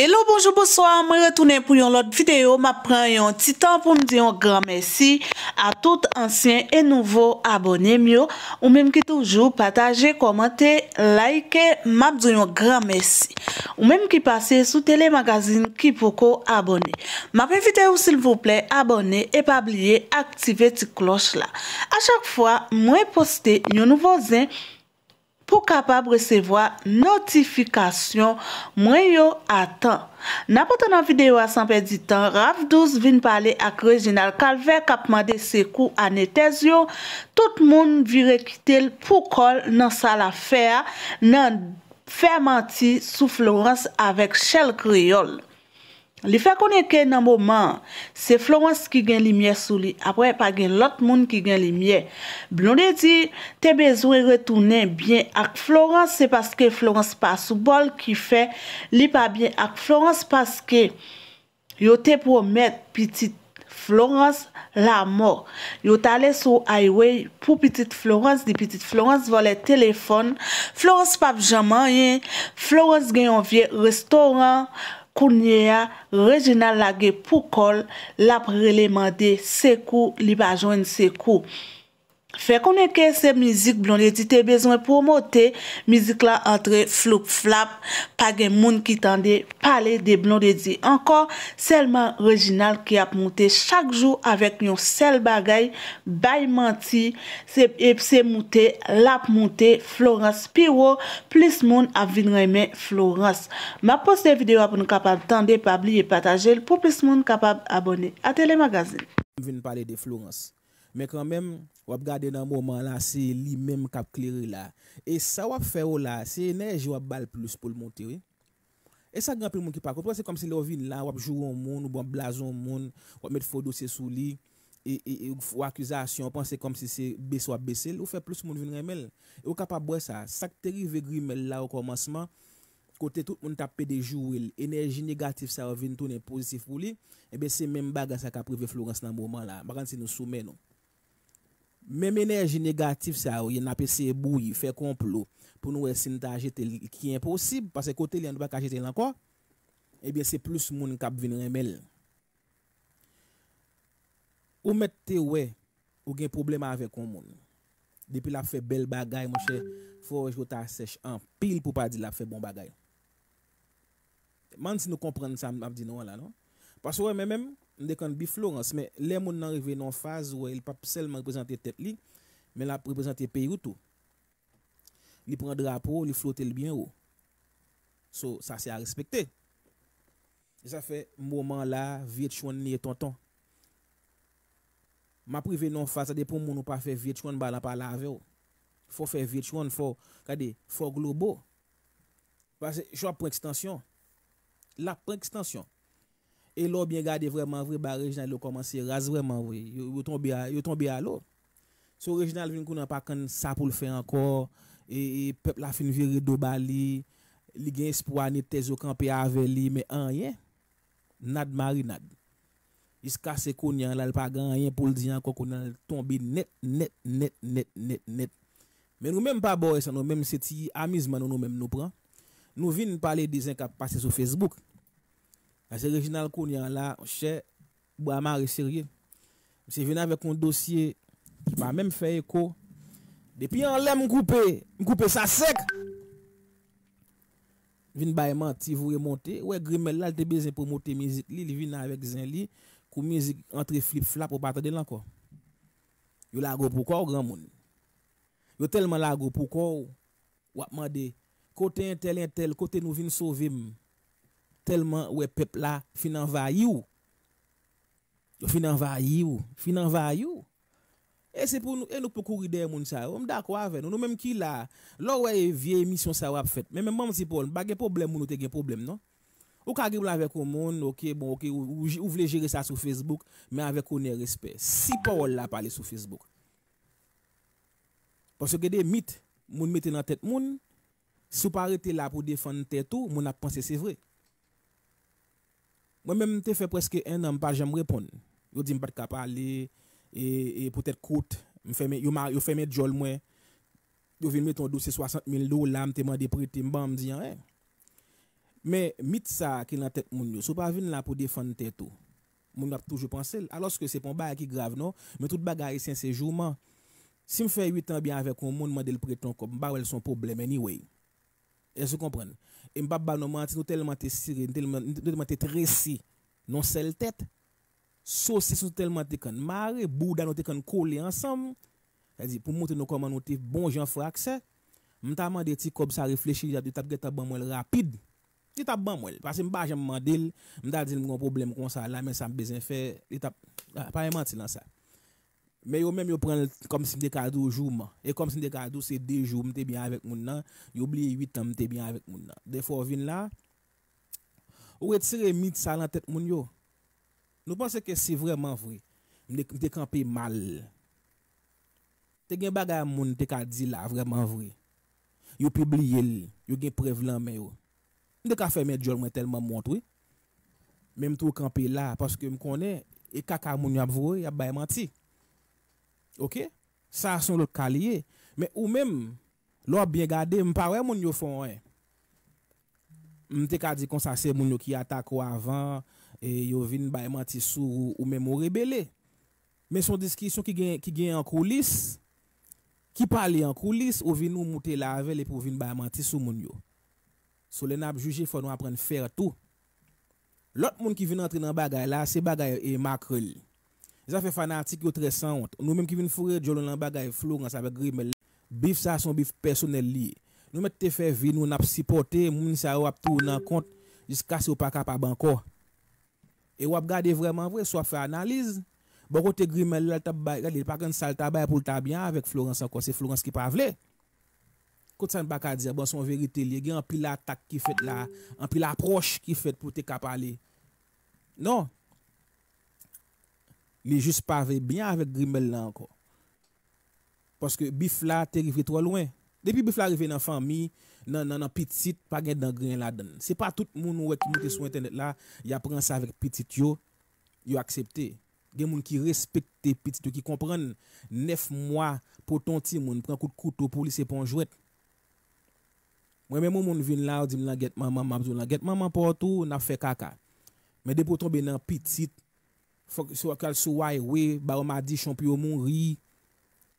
Hello, bonjour, bonsoir, mwen retounen pou yon lot videyo, mwen pren yon titan pou mwen diyon gran mersi a tout ansyen e nouvo abonye myo, ou mwen mwen ki toujou pataje, komante, like, mwen mwen diyon gran mersi ou mwen mwen ki pase sou telemagazine ki pou ko abonye. Mwen mwen videyo sil vouple abonye e pa bliye aktive ti kloch la. A chak fwa mwen poste yon nouvo zin, pou kapab resevoa notifikasyon mwen yo atan. Napotan nan videyo a sanpe di tan, Raf 12 vin pale ak regional kalve kapman de sekou anetez yo, tout moun vi rekite l pou kol nan sal afea nan fermanti sou Florence avek chel kriol. Li fe konen ke nan mouman Se Florence ki gen li miye sou li Apre pa gen lot moun ki gen li miye Blon e di Te bezwe retounen byen ak Florence Se paske Florence pa sou bol ki fe Li pa byen ak Florence Paske Yo te pwomet Petit Florence la mor Yo tale sou aiwe Pou Petit Florence Di Petit Florence vo le telefon Florence pa vjamanyen Florence gen yon vie restaurant kounye ya rejina lage pou kol la preleman de sekou li bajwen sekou. Fè konenke se mizik blondedi te bezwen pou motè mizik la antre flop-flop pa gen moun ki tande pale de blondedi. Ankor selman rejinal ki ap motè chak jou avèk yon sel bagay bay manti se e, moutè la ap motè Florence. Pi wo plis moun ap vin remè Florence. Ma poste videyo ap nou kapab tande pabli e patajel pou plis moun kapab abone. Ate le magazin. Mè kran mèm, wap gade nan mouman la, se li mèm kap kleri la. E sa wap fè ou la, se enerji wap bal plus pou l'mon teri. E sa granpil moun ki pak, wap wap se kom se li wavine la, wap joun moun, wap blazon moun, wap met fodo se sou li. E wak kouzasyon, wap wap kom se kom se se bes wap besel, wap fè plus moun vin remel. E wap kap abwè sa, sak teri vegrimel la wak waman seman, kote tout moun tapè de joun wèl, enerji negatif sa wavine tou nè pozitif pou li. E eh bè se mèm baga sa kap revè Florence nan mouman la, bakan se nou sou Même énergie négative, ça, il y a essayé bouille fait complot pour nous essayer de qui est impossible, parce que côté, il n'y a pas acheter encore, et eh bien, c'est plus moun qui venir remel. Ou mettez, ouais, ou gen problème avec un monde. Depuis la fait belle bagaille, mon cher, faut que ta sèche en pile pour pas dire la fait bon bagaille. Man si nous comprenons ça, m'a dit non là, non? Parce que ouais, même, de quand bi Florence, mais les gens arrivent dans phase où ils ne pas seulement représenter tête li, mais la représenter pays ou tout. il prennent le drapeau, ils le bien haut. So, ça, c'est à respecter. ça fait moment là, vie de chouan et tonton. Ma privé non face ça dépend mon ou pas faire vie de chouan, bala pas laver. Oh. Faut faire vie de chouan, faut, regardez, faut global. Parce que je extension. La prends extension. Et l'eau bien gardé vraiment vrai, bah, Reginald a commencé à vraiment oui. Il est tombé à l'eau. So Reginald vient qu'on n'a pas quand ça pour le faire encore. Et, peuple a fini virer de Bali. Il a espoir ni tes au campé avec lui, mais rien. Nad marinade. Jusqu'à ce qu'on y a là, pas rien pour le dire encore qu'on est tombé net, net, net, net, net, net. Mais nous-mêmes pas boy, ça nous-mêmes c'est amusement nous-mêmes nous prenons. Nous venons parler des gens qui passent sur Facebook. Parce que Reginald Kounian là, chez Boamar est sérieux. C'est venu avec un dossier qui m'a même fait écho. Depuis en l'aime coupé, coupé ça sec. Vin bay menti vous remonter. Ouais, Grimel là, il besoin pour monter musique. Il vient avec Zinli, pour musique entre flip-flap pour battre de l'encore. Yo la go pourquoi au grand monde. Yo tellement la go pourquoi ou a demandé côté tel un tel côté nous vinn sauver tellement où pep la Fin vayi ou. fin finan Fin ou. Finan vayi ou. Et c'est pour nous, et nous pour courir des moun ça. On Mda kwa nous nous même ki la, vieille émission ça va sa wap fet. mais menman Paul pou, pas problem problème ou te gen problème, non? Ou ka gib avec moun monde, ok, bon, ok, ou, ou, voulez gérer ça sur Facebook, mais avec un respect. Si Paul la parler sur Facebook. Parce que des mythes, moun mette dans tête moun, si vous pas là pour défendre tête tout, moun a pensé c'est vrai. Moi-même, j'ai fait presque un an, pas jamais répondre. Je dis, je ne peux pas parler, et, et peut-être coûte. Je fait mes jobs, moi. Je viens mettre ton dossier 60 000 dollars, je demande des prêter, je me dis, hein. Mais, mythe ça qui est dans la tête, je ne pas venu là pour défendre mon Je toujours pensé, alors que c'est pas un bagage qui grave, non, mais tout le bagage est sincèrement. Si je fais 8 ans bien avec un monde, je demande le prêter encore, je ne pas son problème anyway. Est-ce que vous Et Mbaba nous menti, tellement te tellement tressé, non seule tête. Saucisses sont tellement te Bouddha nous coller ensemble. cest dit pour montrer nos comment nous te bon gens accès, demandé comme ça réfléchir, à dit, rapide. ta ban ah, problem ça, là, men fe, pas mais eux même ils prennent comme si des cadeaux jours. Et comme si des cadeaux, c'est deux jours, m'étais bien avec mon nan. Ils oublient huit ans, m'étais bien avec mon nan. Des fois, ils là. Ou retirer mythe ça dans tête mon yo. Nous pensons que c'est vraiment vrai. M'te campé mal. Te gen bagay moun te ka di là, vraiment vrai. Yo publié l, yo gen preuve là mais yo. M'te ka fait jol moi tellement montre. Même tout campé là parce que me connais et kaka moun y a voué, y a menti. Ok? Ça, sont l'autre cas Mais ou même, l'on bien gardé, Me paraît moun yo font, ouais. M'te dit comme ça, c'est moun yo qui attaque ou avant, et yo vin bay menti ou, même ou rebelle. Mais son discussion qui gagne, qui gagne en coulisses, qui parlent en coulisses, ou venu nous monter la avec et pour vin bay menti sou moun yo. jugé, faut nous apprendre faire tout. L'autre monde qui vient entrer dans bagarre là, c'est bagarre et makrel. Zafè fanatik yo tre sant, nou mèm ki vin fure, djolo nan bagay Florens avek Grimel, bif sa son bif personel li. Nou mèm te fè vi, nou nap sipote, mouni sa wap tou nan kont, jis kase yo pa kap a banko. E wap gade vreman vwe, swa fè analize. Bako te Grimel lal tap bay, gade li pak en sal tabay pou lta byan avek Florens akos, se Florens ki pa vle. Kote sa m baka dze, bon son verite li, gen anpil atak ki fet la, anpil aproch ki fet pou te kap a li. Non. li pas pave bien avec Grimel la anko. Paske bif la te rive tro lwen. Depi bif la rive nan fami, nan, nan, nan pitit, pas gen dan gren la den. Se pa tout moun wè ki moutè sou internet la, ya pren sa avèk pitit yo, yo aksepte. des moun qui respekte pitit yo, ki kompren nef mwa pou ton ti moun, prend kout koutou pou li se pon jwet. moi même moun moun vin la, ou di m lan get maman, mabzou lan get maman pou otou, na fe kaka. Men depo tombe nan pitit, fok, sou waye we, ba ou ma di chanp yo moun ri,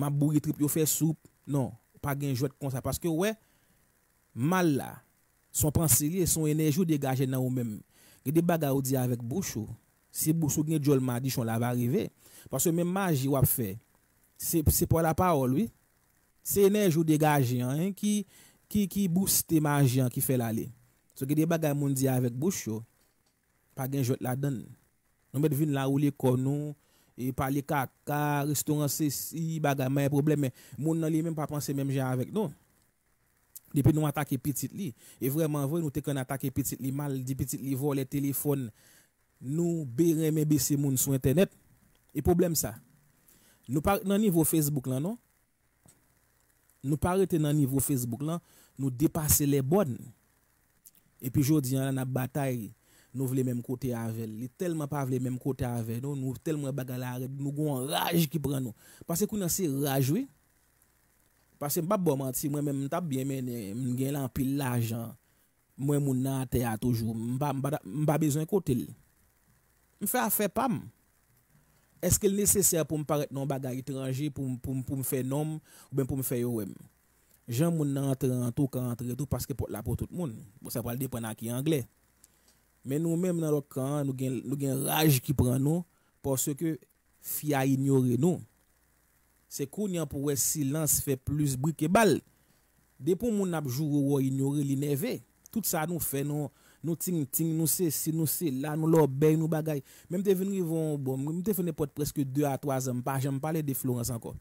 ma bouri trip yo fe soup. Non, pa gen jwet kon sa. que we, mal la, son pansili son son ou dégage nan ou même Gede baga ou di avèk bouchou. Se bouchou gen jol ma di la va arriver arrive. Paske magie ou wap fe. Se, se po la parole oui. Se énergie degaje an, hein, hein, ki, ki, ki booste magi an hein, ki fe lale. So gede baga moun di avec bouchou, pa gen jwet la donne. Nous mettons vin là où les et parler caca, restaurant ceci, bagarre, mais problème, mais mon nan li même pas penser même genre avec nous. Depuis nous attaquer petit li, et vraiment vous nous t'es qu'on attaquer petit li mal, dit petit li les téléphones. nous bérer mais baisser moun sur internet. Et problème ça. Nous parlons dans niveau Facebook là non. Nous parlons arrêter niveau Facebook là, nous dépasser les bonnes. Et puis aujourd'hui on a bataille nous voulons même côté avec elle. tellement pas voulons même côté avec nous, nous tellement bagarre, nous avons rage qui prend nous. Parce que nous c'est rage oui. Parce que pas bon mentir, moi même t'as bien mené, gagne en pile l'argent. Moi mon na terre toujours, pas pas besoin côté. M'fait affaire pas, Est-ce que nécessaire pour me paraître non bagarre étranger pour pour pour me faire nom ou bien pour me faire yo Jean moun entre en tout cas entre tout parce que pour la pour tout le monde. Bon, ça va dépendre à qui anglais mais nous menm dans le nous nous gen, nou gen raj ki pran parce que ke a ignore nous. C'est koun pou wè silans fè plus bruit bal. Depon moun jour wò ignore ignoré Tout ça, nous fait nous nous ting ting, nous se nous nous se la, nous nous nou bagay. nous te veni bon, mèm te nous pot preske 2 à 3 an, pa de Florence encore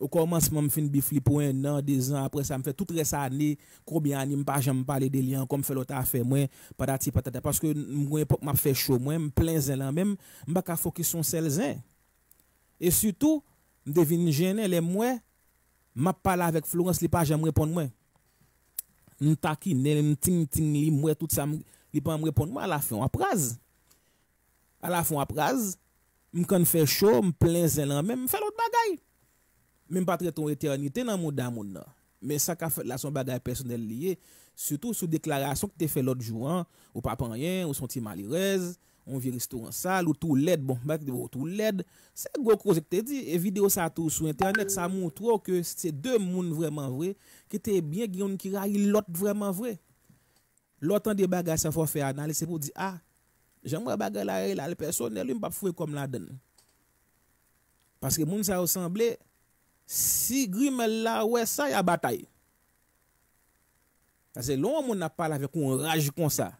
au commencement, je finis bifli pour un an, deux ans. Après ça, me fait toute les année combien d'années, pas jamais parler des liens, comme fait l'autre affaire, moi, patati patata. Parce que, moi, m'a fait chaud, moi, me plein là, même, m'a qu'à focus sur celles Et surtout, je devine gêné, les moi, m'a parlé avec Florence, les pas jamais répondre, moi. M'taquine, m'ting, ting, li, moi, tout ça, li pas me répondre, moi, à la fin, on phrase. À la fin, on phrase, quand fait chaud, m'plein là, même, fait l'autre bagaille. Même pas traiter éternité dans mon damon Mais ça qu'a fait là son bagage personnel lié, surtout sous déclaration que tu fait l'autre jour, hein, ou pas rien, ou senti malheureuse, on vit restaurant sale, ou tout l'aide, bon, bah, tout l'aide. C'est gros cause que tu dit, et vidéo ça tout sur internet, ça montre que c'est deux monde vraiment vrai, qui étaient bien qui raille l'autre vraiment vrai. L'autre des bagages, ça faut faire analyse, c'est pour dire, ah, j'aimerais bagarre là, le personnel, il m'a pas foué comme la donne. Parce que moun ça ressemblait, Si gri men la wè sa yabatay Tase loun moun apal avè kou an raje kon sa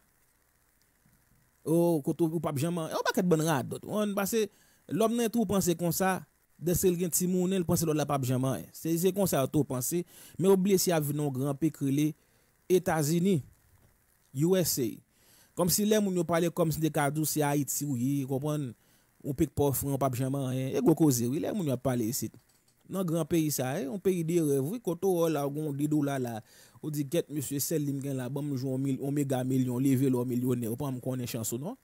Ou koto ou pap jaman Ou baket ben rad dot Loun moun an tou panse kon sa Desel gen ti moun el panse loun la oh, pap jaman Se zè kon sa an tou panse Mè oubli si avi nou gran pe krile Etazini USA Kom si lè moun yo pale kom si de kardou si hait si ou yi Kompon Ou pek pofri an pap jaman E gokozi wè lè moun yo pale isi tout Dans le pays ça eh, on peut des de oui koto on là gon didou M. Selim ou joue ket méga Selim lim gen la, on jou an mega milyon, leve lor non,